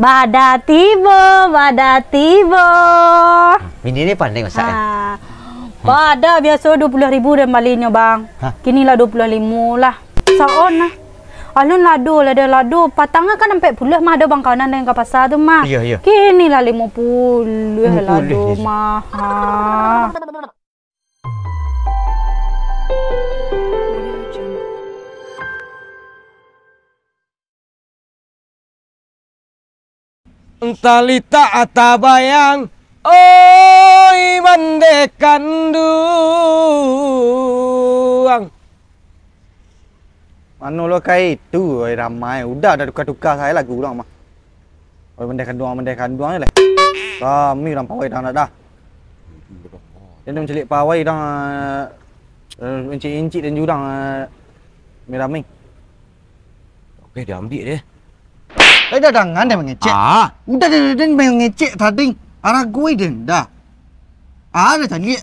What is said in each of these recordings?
Bada tiba, bada tiba. Ini ni pandai masak eh? ha. Hmm. Pada biasa RM20,000 dan balinya bang. Ha? Kini lah RM25 lah. Saon lah. Eh? Alun ladu, lah dia lado. Patangan kan sampai puluh mah ada bang kanan dengan pasar tu mah. Ya, ya. Kini lah RM50 lado mah. Ha. talita atabayang oi mandekanduang mano lo kai itu oi ramai udah dah tukar-tukar saya lagu orang mah oi mandekanduang je lah kami ah, orang pawai dah dah dan dia celik pawai dah uh, eh, eh, encik-encik dan jurang uh, eh, meramai okey dia ambil dia Eh dah ngan dah mengecek. Ah. Udah dah dah mengecek tadi. Arah gue dah dah. Ah dah tadi.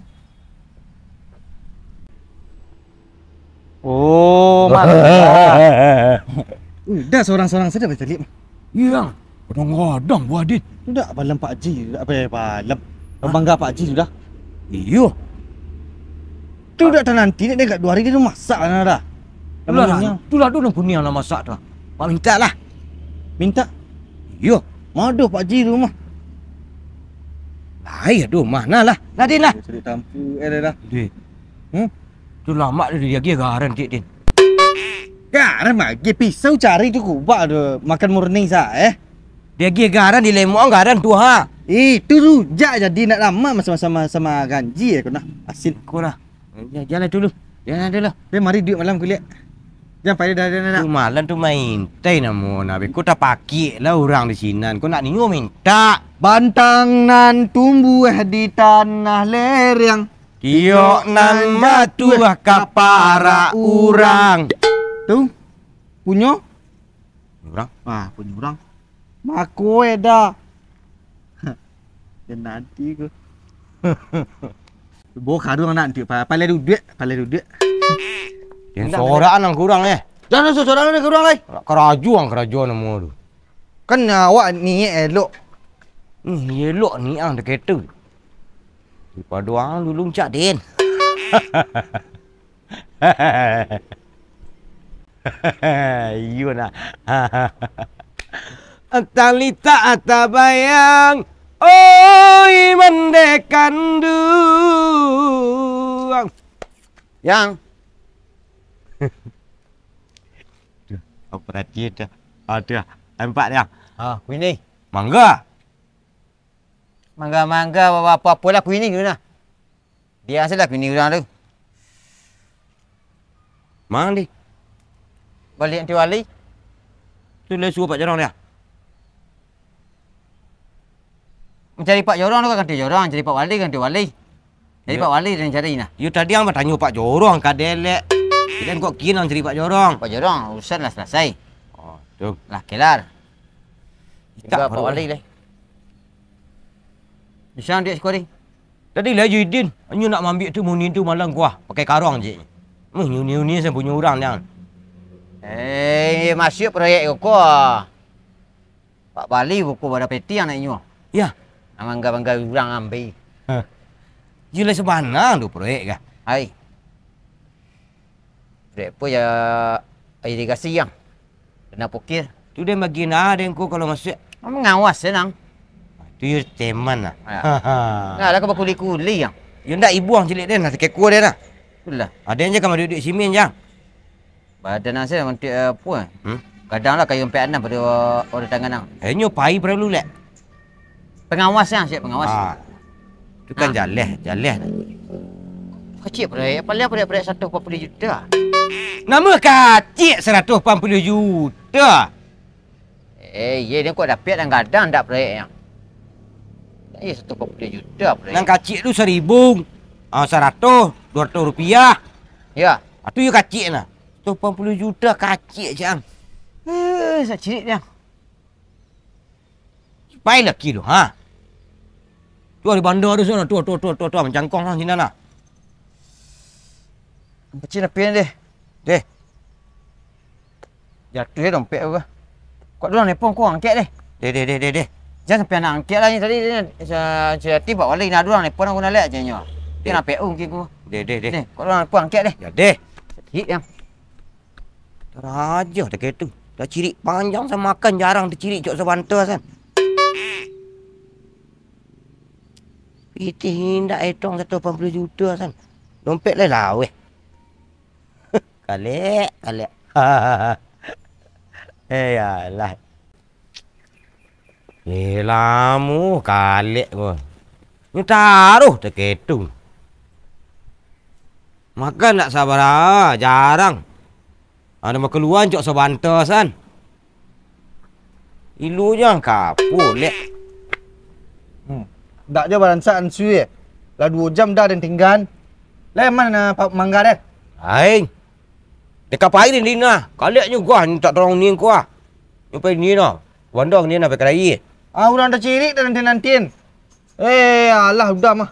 Oh, mana? Udah seorang-seorang saja dah tadi. Ya. Padang radang buah dit. Tidak apa lempak ji, apa apa lem. Bangga pak ji sudah. Iyo. Tu dah nanti ni dekat dua hari dia masak dah. Tu lah tu nak punya lah masak tu. Pak minta lah. Minta? Ya, madu Pak Ji rumah. Ayah aduh, mana lah. nanti lah. Cari tampu, eh dah. Dia. Hmm? Tu lama dia dia pergi garan, Cik Din. Garan mah, dia pisau cari tu kubak tu. Makan murni sa eh. Dia pergi garan di lemong, garan tu ha. Eh, tu tu. Jak jadi nak lama sama-sama sama ganji eh, aku nak. Asin. Kau lah. Ya, jalan dulu. Jalan dulu. Eh, mari duit malam kulit. Yang pada dah nak Tu malam tu main Tak nak mohon Habis lah, kau tak pakai lah orang di sini Kau nak nyo minta Bantang nan tumbuh eh di tanah ler yang Iyo nan matuah eh eh kapara orang Tu Punyo Orang Ah punyo orang Maku edah Dan nanti ke Bawa karung nak nanti Pala duduk Pala duduk yang sorakan yang lah kurang eh. Jangan so sorakan yang lah kurang lagi. Eh. Kerajuan kerajuan nama tu. Kan ah, awak eh, hmm, ni elok. Ni hmm, ah, elok ni ang dek itu. Di paduan ah, dulu cak din. Iyo nak. Atang lita atang bayang. Oh iman dekandu. Yang. Aku perhati ada ada oh, empat dia. Ha, ah, ini. Mangga. Mangga-mangga apa-apa-apalah aku ini guna. Dia asalah kini orang tu. Mang ni. Balik nanti wali. Tu le suruh Pak Jorong dia. Mencari Pak Jorong tu kan dia Jorong, cari Pak Wali kan ya. dia Wali. Jadi Pak Wali dan cari nah. You ya, tadi yang tanya Pak Jorong kadelek. Kita kau kira nak cari Pak Jorong. Pak Jorong, urusan dah selesai. Oh, tu. Lah kelar. Tak apa balik lah. Misang dia sekali. Tadi lah Yudin. Hanya nak ambil tu muni tu malam gua Pakai karung je. Hmm, ni ni saya punya orang yang. Eh, hey, masuk proyek kau. Pak Bali buku pada peti yang nak nyuruh. Ya. Nama enggak-enggak orang ambil. Ha. Yulah sebanang tu proyek kah? Hai. Rapper ya air dikasih yang kena pokir. Tu dia bagi nak ada engkau kalau masuk. Mengawas senang. Ha, tu you teman lah. Ya. Ha. Nah, lah kau bakuli kuli yang. You ndak ibu ang dia nak sekek kuah dia nah. Itulah. Ada ha, yang jaga duduk sini yang. Badan nang lah, saya untuk eh, apa? Eh? Hmm? Kadanglah kayu empat enam pada orang tangan nang. Lah. Eh nyu pai perlu lek. Pengawas yang lah, siap pengawas. Ha. Tu kan ha. jaleh, jaleh. Kecil pula, apa lah pula satu apa juta. Nama kacik seratus puan puluh juta. Eh, ye, dia kau dah piat dan gadang tak proyek yang. Ye, satu puan puluh juta proyek. Dan kacik tu seribu. Ah, seratus, dua ratus rupiah. Ya. Itu ah, ye kacik lah. Satu puan puluh juta kacik je, Ang. Eh, saya cerit dia. Supaya lelaki tu, ha? Tu ada bandar tu sana, tu, tu, tu, tu, tu, tu, tu, tu, tu, tu, tu, tu, tu, Deh. Jatuh dia dompet apa. Kau dorang lepon kau angkat deh. Deh deh deh deh deh. Jangan sampai nak angkat lah ni tadi. Saya tiba balik nak dorang lepon aku nak lihat macam ni. Dia nak PO mungkin aku. Deh deh deh. Kau dorang lepon angkat deh. Ya deh. Sakit yang. Terajah dah kereta. Dah ciri panjang sama makan jarang tercirik cok sebantar kan. Itu hendak itu 180 juta kan. Dompet lah lah weh. Kalik, kalik. eh, lah. Ni lamu kalik gua. Ni taruh terketu. Makan tak sabar ah, jarang. Ada mau keluar jok sobantos kan. Ilu jang kapu lek. Hmm. je barang sat ansu Lah dua jam dah dan tinggal. Lah mana Pak Manggar eh? Aing. Dekat pahit ni lina. Kalik ni gua tak tolong ni gua. Nyupai pergi no. Wandong ni nak pergi lagi. Ah orang dah cirik dah nanti-nanti. Eh Allah udah mah.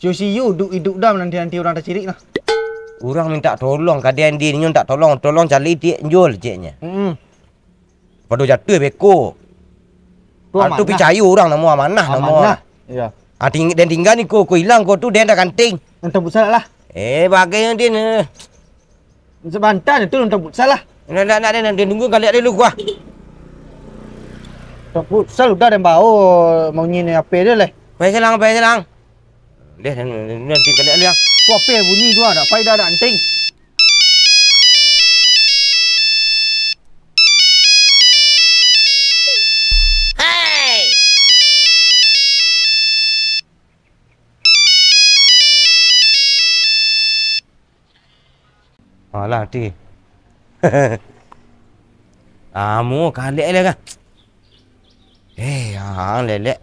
Cio si you duk hidup dah nanti-nanti orang dah cirik lah. Orang minta tolong kat D&D ni tak tolong. Tolong cari dia jual ceknya. Hmm. Padu jatuh beko. Tu percaya orang nama amanah nama. Amanah. Ya. Ah, ting dan tinggal ni ko ko hilang ko tu dia dah kanting. Entah busalah. Eh bagai yang dia ni. Sebantan tu nak putsal lah. Nak nak nak nak tunggu kali ada lu gua. Tak putsal dah dan bau mau ni apa dia leh. Pai selang pai selang. Dia nanti kali ada yang. Apa bunyi tu dah pai dah dah anting. ti à mua cá lẽ đấy cả ê à lẽ lẽ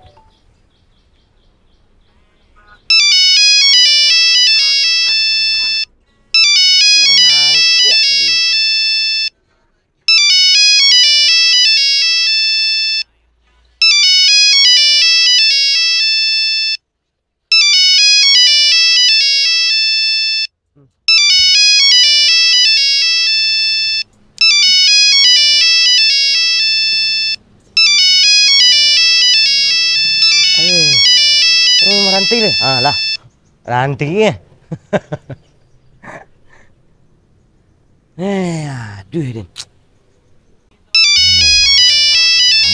đàn tí à, đưa đi,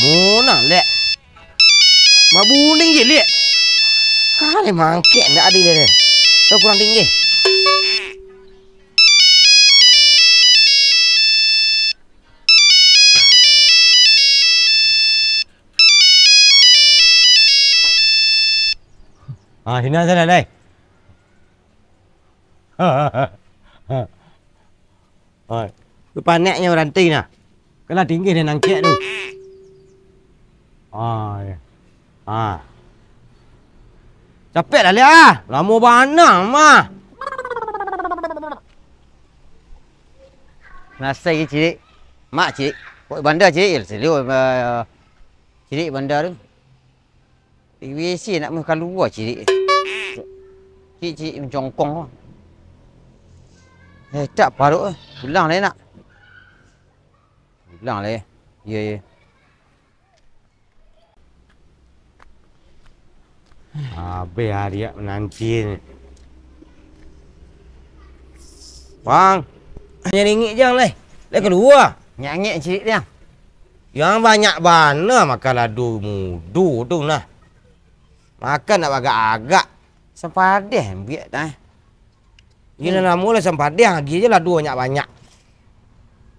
muốn à lẹ mà bu ninh gì lẹ cá này mà kẹn đã đi đây này đâu có đang tính gì À, thì ra thế này đây rồi cái pan nẹt nhau đàn tin à cái là tính kia thì năng trệ luôn. rồi à chặt pet à lẽ là mua bán nữa mà là xây cái chị đi mạ chị hội bán đờ chị chỉ liệu mà chị đi bán đờ đấy vì xin lại một cái lũ của chị đi chị chị trong con không Eh, tak parut eh. Pulang lah nak. Pulang lah eh. Ya, ya. Habis hari nak menanti ni. Bang. Hanya ringgit je lah. Dah keluar. Nyangit cik dia. Yang banyak bana makan ladu mudu tu lah. Makan nak agak-agak. Sampai ada yang biar dah. Lah lah ah, gila hmm. lama sempat sampah dia lagi je lah dua banyak banyak.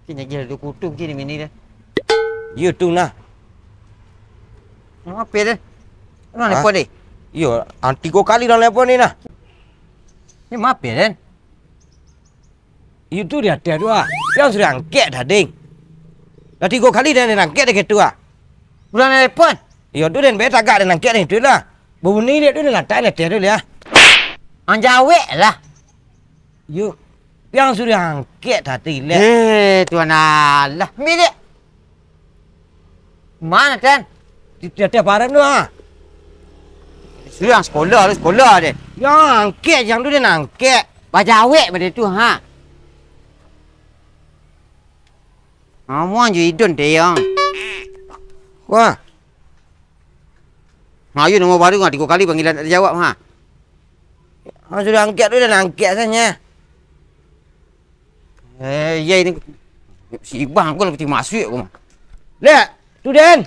Kini lagi ada kutung kini mini dia. Ya tu nah. Mau apa dia? Mana ha? lepon ni? Ya, anti kau kali dah lepon ni nah. Ni mau apa dia? Itu ya, dia ah. dia dua. Yang sudah angket dah ding. Dah tiga kali dia nak angket dekat tu ah. Bulan lepon. Ya tu dan betak gak dia nak angket ni tu lah. Bunyi dia tu nak tak dia tu lah. Anjawek lah. You yang suruh angkat hati lah. Eh, tuan Allah. Milik. Mana, Tuan? Di tiap-tiap tu, ha? Suruh sekolah, tu sekolah dia. Yang angkat yang tu dia nak angkat. Baca awet pada tu, ha? Amuan je hidun dia, ya. Wah. Ha, you nombor baru, ha? Tiga kali panggilan tak terjawab, ha? Ha, suruh angkat tu dah nak angkat, sebenarnya. Eh, ye ni. Si Ibang aku lebih masuk aku. Lihat, tu Den.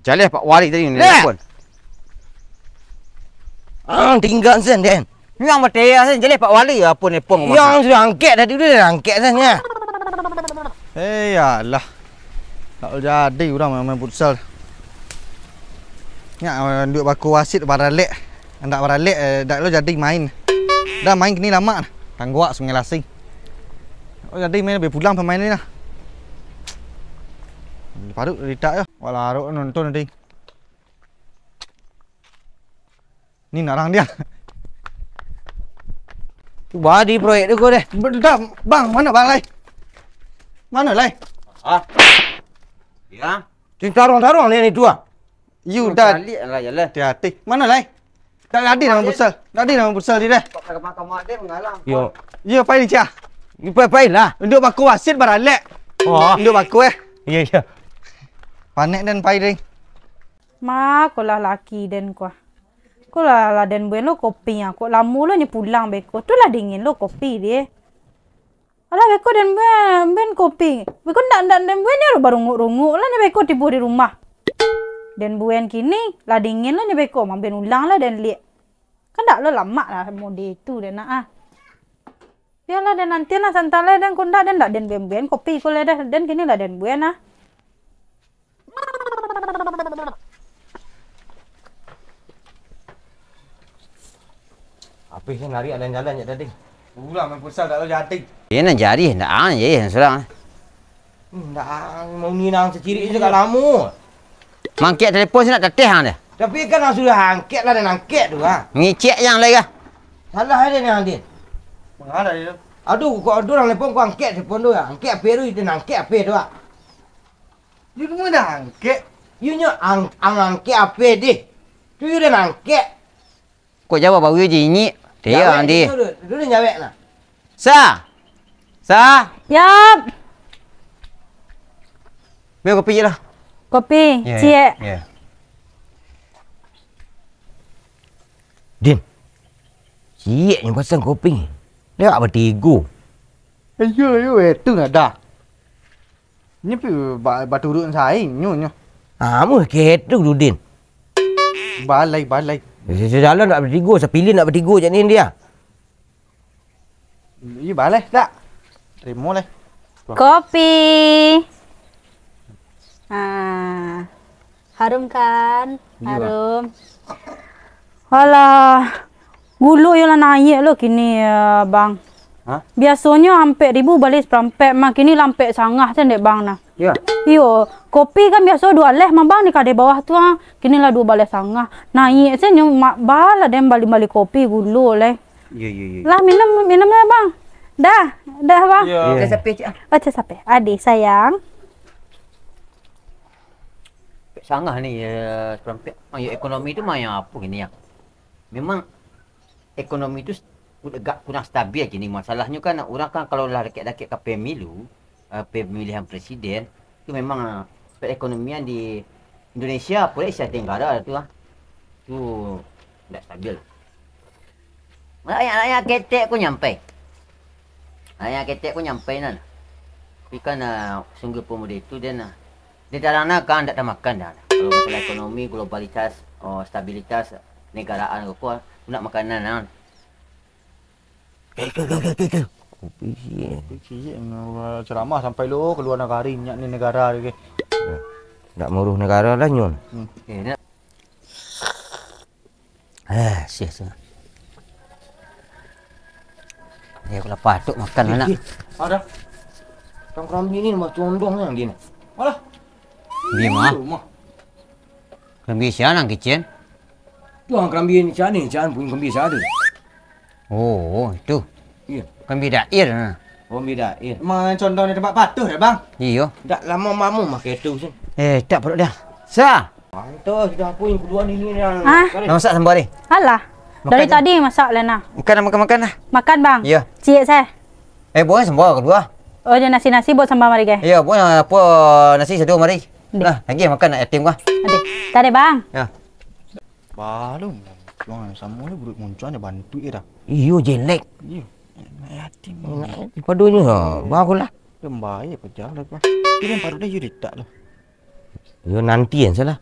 Jalih Pak Wali tadi ni pun. Ah, tinggal sen Den. Yang mati sen jalih Pak Wali ya, apa ni pun. Yang sudah angket tadi tu dah angket sen ya. Hei, eh, alah. Tak jadi orang main-main futsal. Ya, duduk baku wasit baralek. Hendak baralek, eh, lo jadi main. Dah main gini lama lah Tangguak Sungai Lasing Oh jadi main lebih pulang pemain ni lah Paduk dah ditak je Wah larut nonton nanti Ni narang dia Badi proyek tu kau deh Dah bang mana bang lai Mana lai Ha? Ya? Di tarung-tarung ni ni tua ah. You dah Tidak lah ya lah Hati-hati Mana lai tak ada nama futsal. Tak ada nama futsal dia dah. Ya. Ya, ah. pai ni cia. Ni pai pai lah. Duduk baku wasit ah. baralek. Oh. Duduk ah. baku eh. Ya yeah, ya. Yeah. Panek dan pai ring. Ma, kau lah laki dan kau. Kau lah lah dan buen lo kopi ya. Kau lama lo ni pulang beko. Tu lah dingin lo kopi dia. Alah beko dan buen buen kopi. Beko ndak ndak dan buen ni baru rungu-rungu. lah ni beko tiba di rumah. Dan buen kini, lah dingin lah ni beko. Mampin ulang lah dan liat. Kan tak lah lama lah mode itu dan nak ah. lah dan nanti lah santai lah dan kundak dan tak dan buen-buen kopi ko lah dah. Dan kini lah dan buen lah. Apa yang hari ada yang jalan je tadi? Ulah main pusat tak tahu jatik. Ya nak jari, nak ang je yang Nak ang, ah, mau ni nak seciri je kat ya. lamu. Mangkit telefon saya nak tetih hang dia. Tapi kan hang sudah angkat lah dan angkat tu ha. Mengicik yang lain ke? Salah ada ni hang dia. Mengada dia. Aduh, kau ada orang telefon kau angkat telefon tu ya. Ha. Angkat apa tu, dia angkat apa tu ha. Dia cuma dah angkat. Dia ni ang ang angkat apa dia. Tu dia nak angkat. Kau jawab baru je ini. Dia hang dia. Dia dah nyawek lah. Sa. Sa. Yap. Biar kau pergi lah. Kopi, yeah, cik. Yeah. Ya. Din. Cik yang pasang kopi. Ni apa tigo? Ayo, eh, ayo, eh, tu nak dah. Ini pi batu duduk sai, nyu nyu. Ha, ah, mu ketu du din. Balai, balai. Eh, saya jalan nak bertigo, saya pilih nak bertigo je ni dia. Ini balai, tak? Terima lah. Kopi. Ah. Harum kan? Iyalah. Harum. Alah. Gulu ialah naik lo kini uh, bang. Ha? Biasanya hampir ribu balik seperempat mak kini lampek sangat kan bang nah. Iya. Iyo, kopi kan biasa dua leh mak bang ni kade bawah tu ah. Kini lah dua balik sangat. Naik sen yo mak bala lah dem balik-balik kopi gulu leh. Iya iya. ya. Lah minum minum lah bang. Dah, dah bang. Iya. Yeah. Yeah. Oh, sampai. Oh, Adik sayang rempit sangah ni ya uh, rempit ekonomi tu mai apa gini ya memang ekonomi tu agak kurang stabil gini masalahnya kan orang kan kalau lah dekat-dekat ke kan pemilu uh, pemilihan presiden itu memang perekonomian ah, di Indonesia pula eh, Asia Tenggara tu lah tu ah. tak stabil Ayah-ayah ketek ku nyampe Ayah ketek ku nyampe nan Tapi kan uh, sungguh pemuda itu dia nak uh, di dalam nak kan tak makan dah. Kalau masalah ekonomi, globalitas, oh, stabilitas negaraan ke pun nak makanan kan. Kek eh, kek kek kek. Kopi sih. Kopi ceramah sampai lu keluar negara ini ni negara ni. Nah, ya. nak muruh negara lah nyon. Hmm. Eh, nak. Ah, eh, sih sih. Ya, aku lapar tu makan anak. Lah, Ada. Tengkram ini ni macam condong yang gini. Alah. Bi ma. Kerambi siapa nang kitchen? Tuan kerambi ni siapa ni? Siapa pun kerambi siapa Oh, itu. Iya, Kerambi dair. Ha. Oh, mi dair. Mana contoh ni tempat patuh ya, bang? Iyo. Tak lama mamu makan tu Eh, tak perlu dah. Sa. Mantos sudah pun kedua ini yang. Ha? Nak masak sambal ni? Alah. Makan Dari je. tadi masak Lena. Lah, makan dan lah, makan-makan lah. Makan bang. Iya. Cik saya. Eh, boleh sambal kedua. Oh, jangan nasi-nasi buat sambal mari ke? Ya, boleh apa nasi satu mari. Dah, lagi makan nak ATM kah? Ade, Tak ada bang. Ya. Baru muncul. Sama ni lah buruk muncul ni bantu je dah. Iyo jelek. Iyo. Nak ATM. Lepas dua je. Baru lah. lah dia baik pejam lah. Dia baru dah you retak lah. Yo nanti kan salah.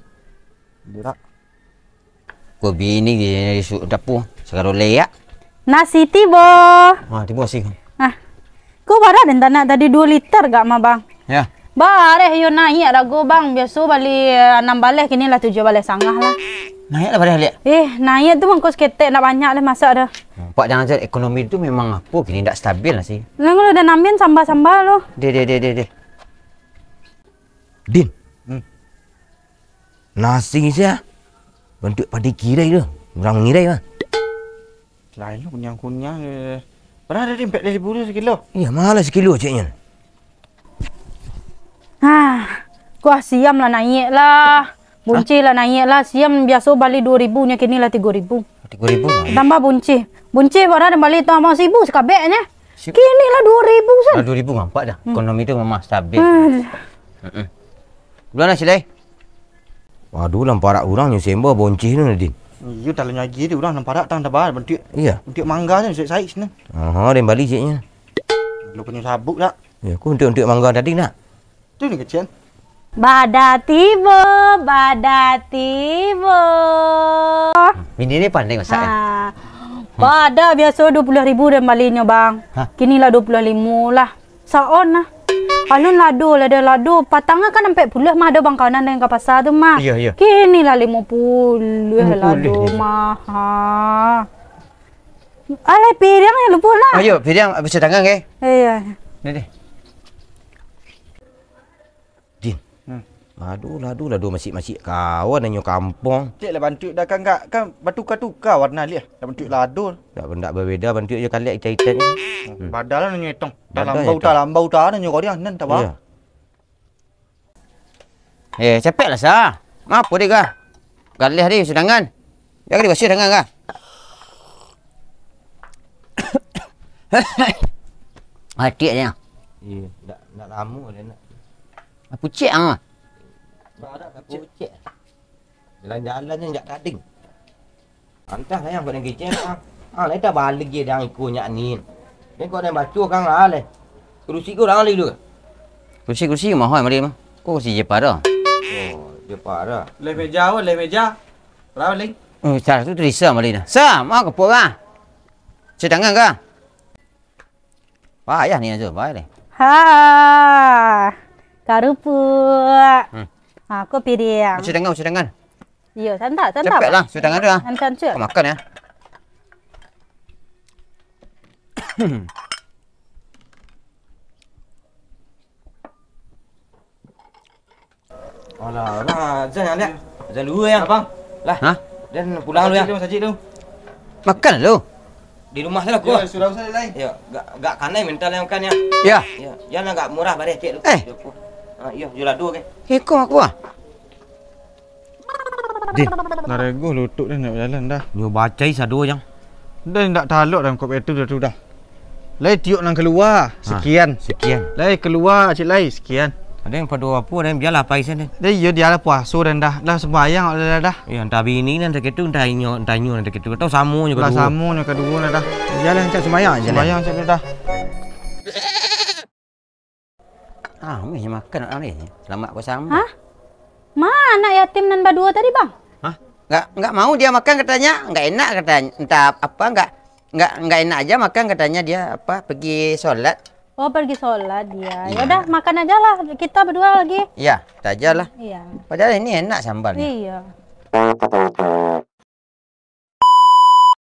Dia Kau bini di dapur. Sekarang layak. Nasi tiba. Ha, tiba sih. Ha. Kau barat dan tak nak tadi 2 liter gak ma bang? Ya. Ba, arah eh, yo naik dah go bang. Biasa bali eh, enam balai kini lah tujuh balai sangah lah. Naik lah balai ya? Eh, naik tu bang kos ketek nak banyak lah masak dah. Hmm, Pak jangan cakap ekonomi tu memang apa kini tak stabil lah sih. Lang lu dah namin sambal-sambal lu. Dia dia dia dia dia. Din. Hmm. Nasi ni saya. Bentuk padi kirai tu. Orang mengirai lah. Lain lu lah, kunyang-kunyang. Berapa dia ni? Pek dari buruh sekilo? Ya, mahal lah sekilo ceknya. Ha, gua siam lah naik lah. Bunci ha? lah naik lah. Siam biasa balik 2000 ni kini lah 3000. 3000. Tambah bunci. Bunci baru ada balik tu amau sibuk sekabek nya. kini lah 2000 sen. Lah 2000 nampak dah. Hmm. Ekonomi tu memang stabil. Hmm. Bulan asli. Waduh, lamparak orang yang sembah bunci tu, Nadine. Iyo tak lenyai gigi dia orang nampak dak tang tabar bentuk. Iya. Bentuk mangga tu sik sait sini. Ha dia balik siknya. Lu punya sabuk dak? Ya aku bentuk-bentuk mangga tadi nak tu ni kecian. Bada tiba, bada tiba. Mini ni pandai masak eh? ha. eh. Pada hmm. biasa 20000 dan malinya bang. Ha? Kini lah RM25 lah. Saon lah. Alun lado lah dia lado. Patang kan sampai puluh mah ada bang kawanan dengan pasar tu mah. Ya, ya. Kini lah RM50 lado mah. Ha. Alah piring yang lupa lah. Oh, Ayo ya, piring habis tangan ke? Eh? Okay? Ya, ya. Ni deh. Aduh lah, aduh lah, aduh masik-masik kawan nanyo kampung. Cik lah bantuk dah kan kak, kan batu kau tukar warna dia. Dah bantuk lah aduh. Tak benda berbeda bantuk je kalik cerita ni. Padahal hmm. Badal lah nanyo itong. Tak lambau tak lambau tak nanyo kau dia, nan tak apa. Ya. Eh, cepat lah sah. Apa dia kah? Galih dia sedangkan. Dia kena basuh dengan kah? Hati aja. Ya, nak nak lama dia nak. Apa cik ah? Jalan-jalan yang tak kading. Antah sayang kau dengan kecil lah. Ha, letak balik je dengan ikut yang ni. Ni kau dah baca kan lah leh. Kerusi kau dah lagi tu. Kerusi-kerusi mahal mari mah. Kau kasi je parah. Oh, je parah. Leh meja pun, oh, leh meja. Berapa ling? Oh, uh, tak, tu terisa mari dah. Sa, mahu kau pukul lah. Sedangkan kau. Payah ni aja, payah leh. Ha, karupuk. Hmm. Ha, aku piring. Cuci tangan, cuci tangan. Ya, santai, santai. Cepatlah, cuci tangan lah. dulu ah. Santai, cuci. Kau makan ya. Alah, abang Azan ni. Azan dulu ya, abang. Lah. Ha? Dan pulang dulu ya. Masjid, masjid tu. Makan dulu. Di rumah saja aku. Lah. Ya, surau saja lain. Ya, enggak enggak kanai minta yang makan ya. Ya. Ya, jangan enggak murah bareh cek tu. Eh. Duh, Ah, iya, jual dua ke. Ekor aku ah. Dih, naregoh lutut dia nak berjalan dah. Ni bacai sadua yang. Dah tak taluk dalam kopi itu dah tu dah. Lai tiup nak keluar. Ah, sekian. Ha, sekian. Lai keluar cik lai sekian. Ada yang pada apa dan biar lah pai sen. Dia dia ya, dia lah puasa dan dah dah sembahyang dah dah. Ya entah bini nan tak itu entah inyo entah inyo nan itu. Tahu samo kedua. Lah samo kedua dah. Jalan cak sembahyang jalan. Sembahyang cak dah. Ah, umi yang makan nak lari. Selamat puasa ambil. Hah? Mana yatim nan badua tadi, bang? Hah? Enggak enggak mau dia makan katanya. Enggak enak katanya. Entah apa enggak enggak enggak enak aja makan katanya dia apa pergi solat. Oh, pergi solat dia. Ya udah, makan aja lah. Kita berdua lagi. Iya, kita aja lah. Iya. Padahal ini enak sambal. Iya.